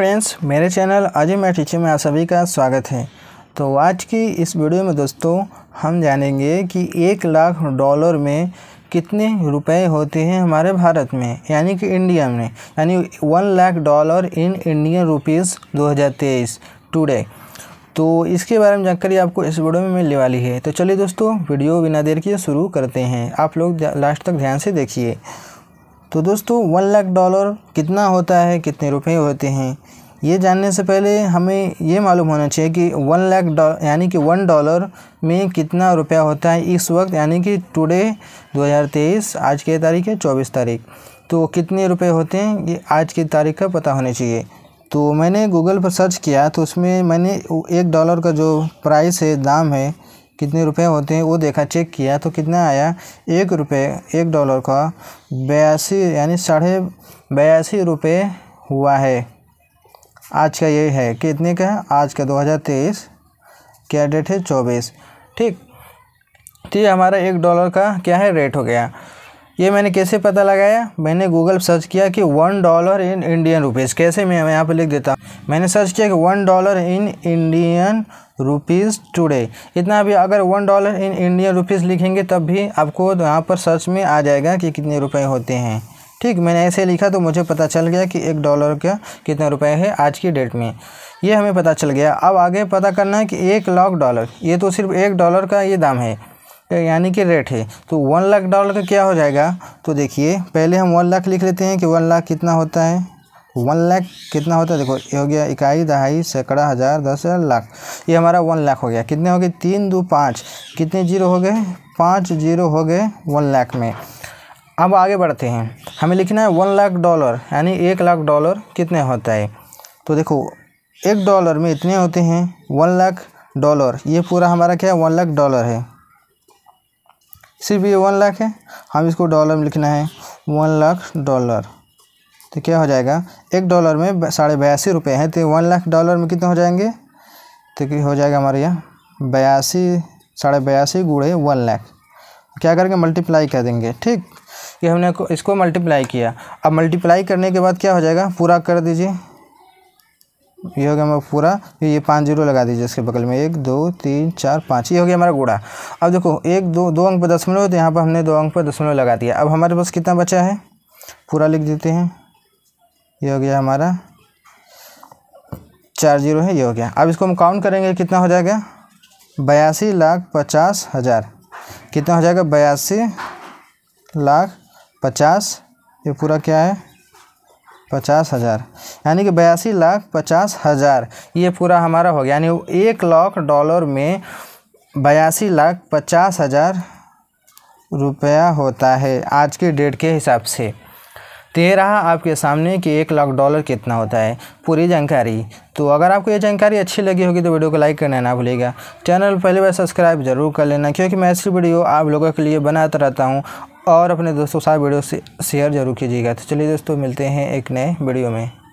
friends मेरे channel Ajay मैं teacher में आप सभी का स्वागत है तो आज की इस वीडियो में दोस्तों हम जानेंगे कि एक लाख डॉलर में कितने रुपए होते हैं हमारे भारत में यानी कि इंडिया में यानी one lakh dollar in Indian rupees दो हज़ार तेईस टूडे तो इसके बारे में जानकारी आपको इस वीडियो में मिलने वाली है तो चलिए दोस्तों वीडियो बिना देर किए शुरू करते हैं आप लोग लास्ट तक ध्यान से देखिए तो दोस्तों वन लाख डॉलर कितना होता है कितने रुपए होते हैं ये जानने से पहले हमें ये मालूम होना चाहिए कि वन लाख डॉ यानी कि वन डॉलर में कितना रुपया होता है इस वक्त यानी कि टुडे 2023 आज की तारीख है चौबीस तारीख तो कितने रुपए होते हैं ये आज की तारीख का पता होना चाहिए तो मैंने गूगल पर सर्च किया तो उसमें मैंने एक डॉलर का जो प्राइस है दाम है कितने रुपए होते हैं वो देखा चेक किया तो कितना आया एक रुपये एक डॉलर का बयासी यानी साढ़े बयासी रुपये हुआ है आज का ये है कितने का आज का 2023 क्या डेट है चौबीस ठीक तो ये हमारा एक डॉलर का क्या है रेट हो गया ये मैंने कैसे पता लगाया मैंने गूगल सर्च किया कि one dollar in Indian rupees कैसे मैं यहाँ पे लिख देता हूँ मैंने सर्च किया कि one dollar in Indian rupees today इतना भी अगर one dollar in Indian rupees लिखेंगे तब भी आपको यहाँ पर सर्च में आ जाएगा कि कितने रुपए होते हैं ठीक मैंने ऐसे लिखा तो मुझे पता चल गया कि एक डॉलर का कितने रुपए है आज की डेट में ये हमें पता चल गया अब आगे पता करना है कि एक लाख डॉलर ये तो सिर्फ एक डॉलर का ये दाम है यानी कि रेट है तो वन लाख डॉलर का क्या हो जाएगा तो देखिए पहले हम वन लाख लिख लेते हैं कि वन लाख कितना होता है वन लाख कितना होता है देखो ये हो गया इकाई दहाई सैकड़ा हज़ार दस हज़ार लाख ये हमारा वन लाख हो गया कितने हो गए तीन दो पाँच कितने जीरो हो गए पाँच जीरो हो गए वन लाख में अब आगे बढ़ते हैं हमें लिखना है वन लाख डॉलर यानी एक लाख डॉलर कितने होता है तो देखो एक डॉलर में इतने होते हैं वन लाख डॉलर ये पूरा हमारा क्या है वन लाख डॉलर है सिर्फ ये वन लाख है हम इसको डॉलर में लिखना है वन लाख डॉलर तो क्या हो जाएगा एक डॉलर में साढ़े बयासी रुपये हैं तो वन लाख डॉलर में कितने हो जाएंगे तो कि हो जाएगा हमारे यहाँ बयासी साढ़े बयासी गुड़े वन लाख क्या करके मल्टीप्लाई कर देंगे ठीक ये हमने इसको मल्टीप्लाई किया अब मल्टीप्लाई करने के बाद क्या हो जाएगा पूरा कर दीजिए ये हो गया हमारा पूरा ये पाँच जीरो लगा दीजिए इसके बगल में एक दो तीन चार पाँच ये हो गया हमारा गुड़ा अब देखो एक दो दो अंक पर दशमलव तो यहाँ पर हमने दो अंक पर दशमलव लगा दिया अब हमारे पास कितना बचा है पूरा लिख देते हैं ये हो गया हमारा चार जीरो है ये हो गया अब इसको हम काउंट करेंगे कितना हो जाएगा बयासी लाख पचास हज़ार कितना हो जाएगा बयासी लाख पचास ये पूरा क्या है पचास हज़ार यानी कि बयासी लाख पचास हज़ार ये पूरा हमारा हो गया यानी एक लाख डॉलर में बयासी लाख पचास हज़ार रुपया होता है आज के डेट के हिसाब से तो ये रहा आपके सामने कि एक लाख डॉलर कितना होता है पूरी जानकारी तो अगर आपको ये जानकारी अच्छी लगी होगी तो वीडियो को लाइक करना ना भूलिएगा चैनल पहली बार सब्सक्राइब जरूर कर लेना क्योंकि मैं ऐसी वीडियो आप लोगों के लिए बनाता रहता हूँ और अपने दोस्तों के साथ वीडियो से शेयर जरूर कीजिएगा तो चलिए दोस्तों मिलते हैं एक नए वीडियो में